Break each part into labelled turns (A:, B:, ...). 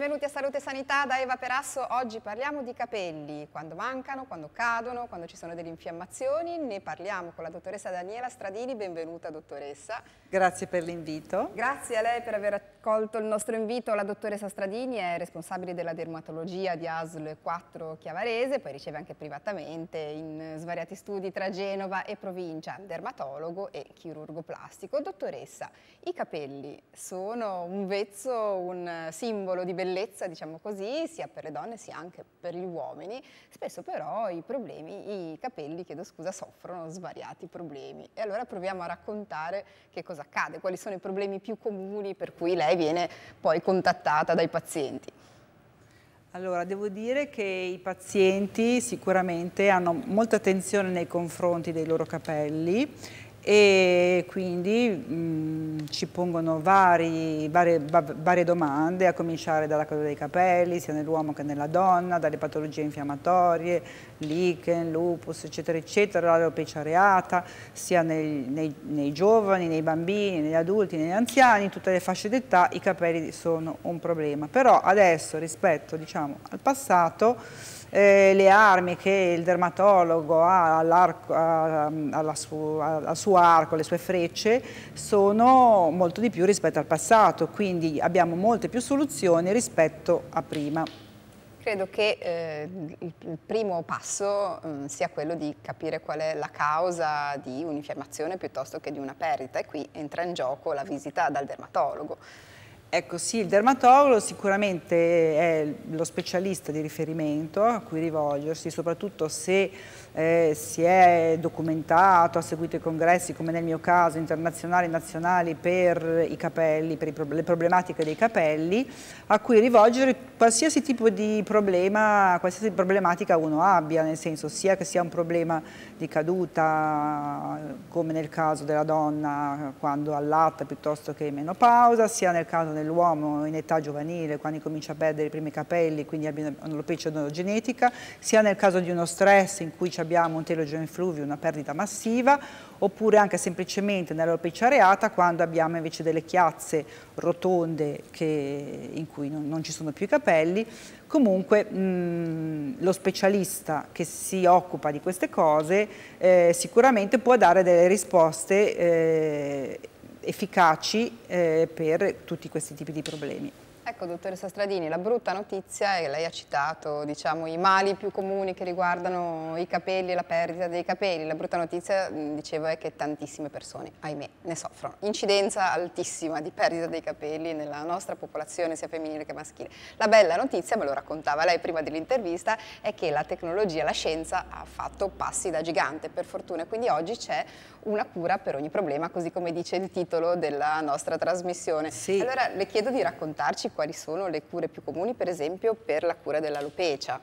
A: benvenuti a Salute e Sanità da Eva Perasso. Oggi parliamo di capelli, quando mancano, quando cadono, quando ci sono delle infiammazioni. Ne parliamo con la dottoressa Daniela Stradini. Benvenuta dottoressa.
B: Grazie per l'invito.
A: Grazie a lei per aver accolto il nostro invito la dottoressa Stradini, è responsabile della dermatologia di ASL 4 Chiavarese, poi riceve anche privatamente in svariati studi tra Genova e provincia, dermatologo e chirurgo plastico. Dottoressa, i capelli sono un vezzo, un simbolo di bellezza, diciamo così, sia per le donne sia anche per gli uomini. Spesso però i problemi, i capelli, chiedo scusa, soffrono svariati problemi. E allora proviamo a raccontare che cosa accade, quali sono i problemi più comuni per cui lei lei viene poi contattata dai pazienti?
B: Allora, devo dire che i pazienti sicuramente hanno molta attenzione nei confronti dei loro capelli e quindi mh, mm, ci pongono vari, varie, va, varie, domande, a cominciare dalla caduta dei capelli, sia nell'uomo che nella donna, dalle patologie infiammatorie, lichen, lupus, eccetera, eccetera, l'alopecia areata, sia nei, nei, nei, giovani, nei bambini, negli adulti, negli anziani, in tutte le fasce d'età i capelli sono un problema. Però adesso rispetto diciamo, al passato, eh, le armi che il dermatologo ha all all alla sua, al suo arco, le sue frecce sono molto di più rispetto al passato, quindi abbiamo molte più soluzioni rispetto a prima.
A: Credo che eh, il primo passo mh, mm, sia quello di capire qual è la causa di un'infiammazione piuttosto che di una perdita e qui entra in gioco la visita dal dermatologo.
B: Ecco sì, il dermatologo sicuramente è lo specialista di riferimento a cui rivolgersi, soprattutto se eh, si è documentato, ha seguito i congressi, come nel mio caso, internazionali e nazionali, per i capelli, per pro le problematiche dei capelli, a cui rivolgere qualsiasi tipo di problema, qualsiasi problematica uno abbia, nel senso sia che sia un problema di caduta, come nel caso della donna quando allatta piuttosto che menopausa, sia nel caso del nell'uomo in età giovanile, quando comincia a perdere i primi capelli, quindi abbiano un'alopecia odogenetica, sia nel caso di uno stress in cui abbiamo un telogeno influvio, una perdita massiva, oppure anche semplicemente nell'alopecia areata quando abbiamo invece delle chiazze rotonde che, in cui non, non, ci sono più i capelli. Comunque mh, lo specialista che si occupa di queste cose eh, sicuramente può dare delle risposte eh, efficaci eh, per tutti questi tipi di problemi.
A: Ecco, dottoressa Stradini, la brutta notizia è che lei ha citato diciamo, i mali più comuni che riguardano i capelli e la perdita dei capelli. La brutta notizia, dicevo, è che tantissime persone, ahimè, ne soffrono. Incidenza altissima di perdita dei capelli nella nostra popolazione, sia femminile che maschile. La bella notizia, me lo raccontava lei prima dell'intervista, è che la tecnologia, la scienza ha fatto passi da gigante, per fortuna. Quindi oggi c'è una cura per ogni problema, così come dice il titolo della nostra trasmissione. Sì. Allora le chiedo di raccontarci quali sono le cure più comuni per esempio per la cura dell'alopecia.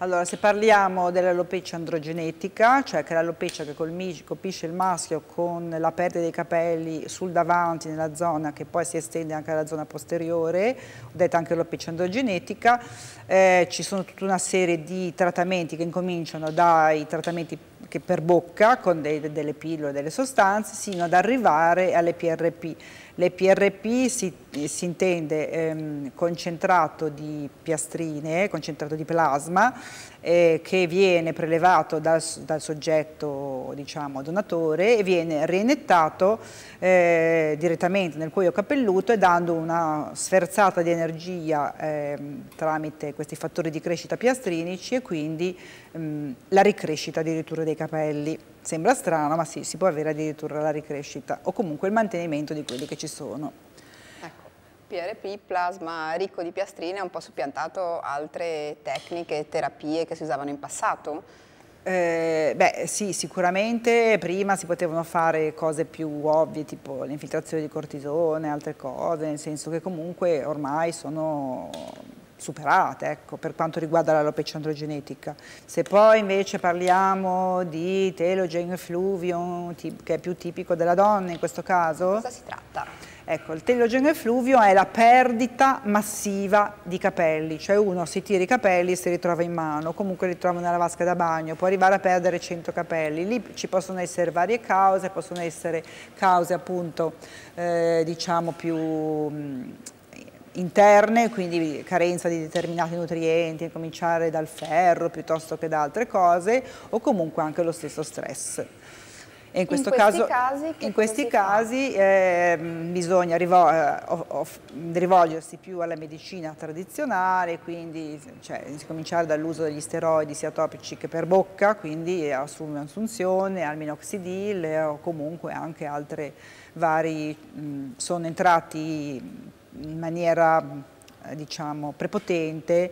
B: Allora, se parliamo dell'alopecia androgenetica, cioè che è l'alopecia che colpisce il maschio con la perdita dei capelli sul davanti, nella zona che poi si estende anche alla zona posteriore, detta anche alopecia androgenetica, eh, ci sono tutta una serie di trattamenti che incominciano dai trattamenti per bocca con dei, delle pillole, delle sostanze, sino ad arrivare alle PRP L'EPRP si, si, intende ehm, concentrato di piastrine, concentrato di plasma, eh, che viene prelevato dal, dal soggetto diciamo, donatore e viene reiniettato eh, direttamente nel cuoio capelluto e dando una sferzata di energia ehm, tramite questi fattori di crescita piastrinici e quindi ehm, la ricrescita addirittura dei capelli. Sembra strano, ma sì, si può avere addirittura la ricrescita o comunque il mantenimento di quelli che ci sono.
A: Ecco, PRP, plasma ricco di piastrine, ha un po' suppiantato altre tecniche, terapie che si usavano in passato?
B: Eh, beh sì, sicuramente prima si potevano fare cose più ovvie tipo l'infiltrazione di cortisone, altre cose, nel senso che comunque ormai sono superate ecco, per quanto riguarda l'alopecia androgenetica. Se poi invece parliamo di telogen effluvium, che è più tipico della donna in questo caso... Cosa si tratta? Ecco, il telogen effluvio è la perdita massiva di capelli, cioè uno si tira i capelli e si ritrova in mano, comunque li trova nella vasca da bagno, può arrivare a perdere 100 capelli. Lì ci possono essere varie cause, possono essere cause appunto eh, diciamo più... Mh, interne, quindi carenza di determinati nutrienti, a cominciare dal ferro piuttosto che da altre cose, o comunque anche lo stesso stress. E in, in questi caso, casi, in questi casi ehm, eh, bisogna rivolgersi più alla medicina tradizionale, quindi cioè, cominciare dall'uso degli steroidi sia topici che per bocca, quindi a sumunzione, al minoxidil o comunque anche altre vari, mh, sono entrati in maniera diciamo prepotente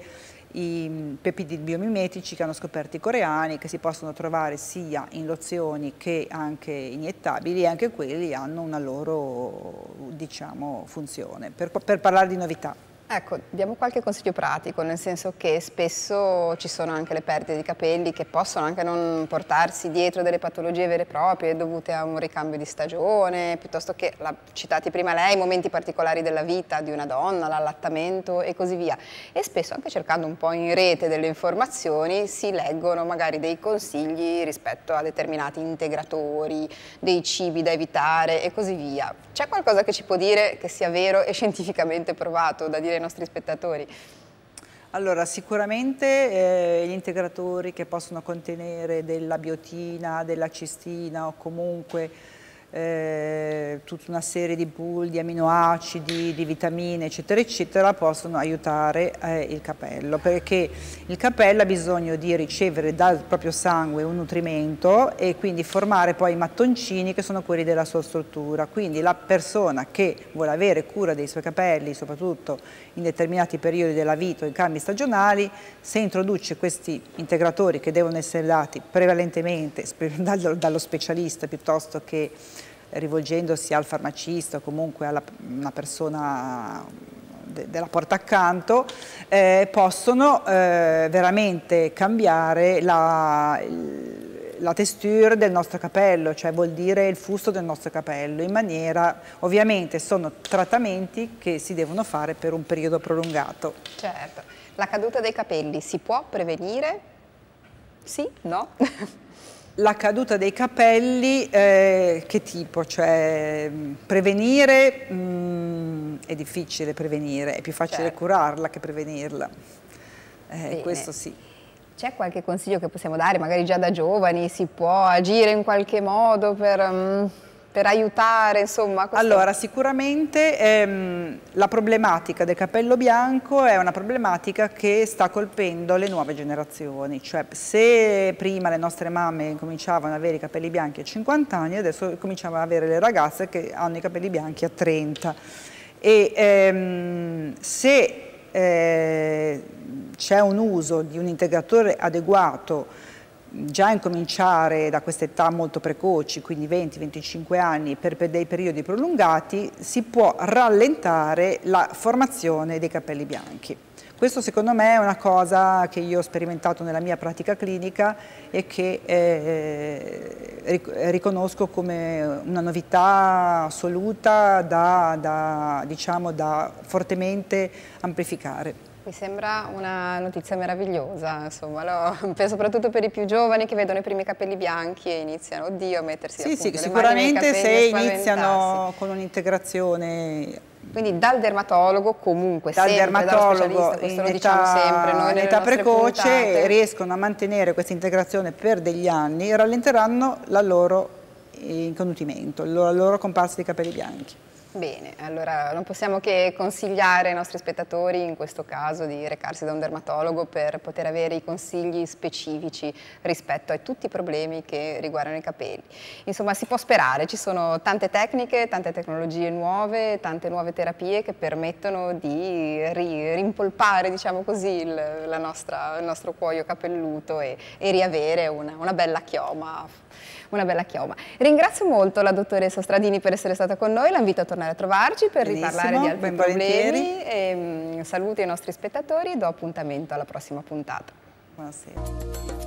B: i peptidi biomimetici che hanno scoperto i coreani, che si possono trovare sia in lozioni che anche iniettabili e anche quelli hanno una loro diciamo, funzione. Per, per parlare di novità.
A: Ecco, diamo qualche consiglio pratico, nel senso che spesso ci sono anche le perdite di capelli che possono anche non portarsi dietro delle patologie vere e proprie dovute a un ricambio di stagione, piuttosto che, l'ha citati prima lei, momenti particolari della vita di una donna, l'allattamento e così via. E spesso anche cercando un po' in rete delle informazioni si leggono magari dei consigli rispetto a determinati integratori, dei cibi da evitare e così via. C'è qualcosa che ci può dire che sia vero e scientificamente provato da dire ai nostri spettatori?
B: Allora, sicuramente eh, gli integratori che possono contenere della biotina, della cistina o comunque eh, tutta una serie di pool di aminoacidi, di vitamine eccetera eccetera possono aiutare eh, il capello perché il capello ha bisogno di ricevere dal proprio sangue un nutrimento e quindi formare poi i mattoncini che sono quelli della sua struttura quindi la persona che vuole avere cura dei suoi capelli soprattutto in determinati periodi della vita o in cambi stagionali se introduce questi integratori che devono essere dati prevalentemente dallo specialista piuttosto che rivolgendosi al farmacista o comunque alla una persona della porta accanto, eh, possono eh, veramente cambiare la, la texture del nostro capello, cioè vuol dire il fusto del nostro capello, in maniera, ovviamente sono trattamenti che si devono fare per un periodo prolungato.
A: Certo, la caduta dei capelli si può prevenire? Sì? No?
B: La caduta dei capelli, eh, che tipo? Cioè, prevenire mh, mm, è difficile prevenire, è più facile certo. curarla che prevenirla. Eh, questo sì.
A: C'è qualche consiglio che possiamo dare, magari già da giovani si può agire in qualche modo per... Mh mm, per aiutare, insomma? Questo... Allora,
B: sicuramente ehm, la problematica del capello bianco è una problematica che sta colpendo le nuove generazioni, cioè se prima le nostre mamme cominciavano ad avere i capelli bianchi a 50 anni, adesso cominciamo ad avere le ragazze che hanno i capelli bianchi a 30. E ehm, se eh, c'è un uso di un integratore adeguato già incominciare da questa età molto precoci, quindi 20-25 anni, per dei periodi prolungati, si può rallentare la formazione dei capelli bianchi. Questo secondo me è una cosa che io ho sperimentato nella mia pratica clinica e che eh, eh riconosco come una novità assoluta da, da, diciamo, da fortemente amplificare.
A: Mi sembra una notizia meravigliosa, insomma, lo, soprattutto per i più giovani che vedono i primi capelli bianchi e iniziano, oddio, a mettersi sì, sì, sicuramente se iniziano
B: con un'integrazione quindi dal dermatologo comunque, dal sempre, dermatologo questo lo età, diciamo sempre, in età, precoce puntate. riescono a mantenere questa integrazione per degli anni e rallenteranno la loro eh, inconutimento, la loro comparsa di capelli bianchi.
A: Bene, allora non possiamo che consigliare ai nostri spettatori in questo caso di recarsi da un dermatologo per poter avere i consigli specifici rispetto a tutti i problemi che riguardano i capelli. Insomma si può sperare, ci sono tante tecniche, tante tecnologie nuove, tante nuove terapie che permettono di ri rimpolpare diciamo così, il, nostra, il, nostro cuoio capelluto e, e riavere una, una, bella chioma, una bella chioma. Ringrazio molto la dottoressa Stradini per essere stata con noi, la invito a tornare tornare a trovarci per riparlare di altri problemi. E, ehm, saluto i nostri spettatori e do appuntamento alla prossima puntata. Buonasera.